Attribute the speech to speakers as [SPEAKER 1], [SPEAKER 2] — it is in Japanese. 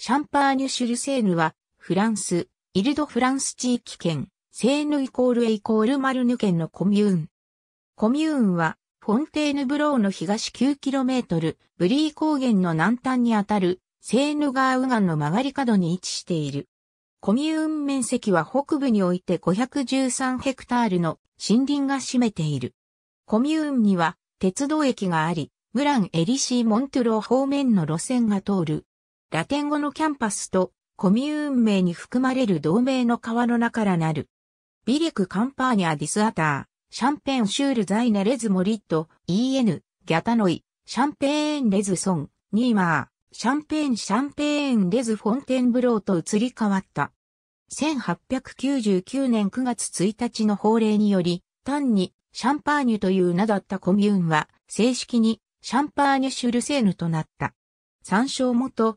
[SPEAKER 1] シャンパーニュ・シュルセ
[SPEAKER 2] ーヌは、フランス、イルド・フランス地域圏、セーヌイコールエイコールマルヌ県のコミューン。コミューンは、フォンテーヌブローの東 9km、ブリー高原の南端にあたる、セーヌガーウガンの曲がり角に位置している。コミューン面積は北部において513ヘクタールの森林が占めている。コミューンには鉄道駅があり、ムラン・エリシー・モントゥロー方面の路線が通るラテン語のキャンパスとコミューン名に含まれる同名の川の中からなる。ビレク・カンパーニャ・ディス・アター、シャンペン・シュール・ザイナ・レズ・モリット、EN、ギャタノイ、シャンペーン・レズ・ソン、ニーマー、シャンペーン・シャンペーン・レズ・フォンテンブローと移り変わった。1899年9月1日の法令により、単にシャンパーニュという名だったコミューンは、正式にシャンパーニュ・シュルセーヌとなった。参照元、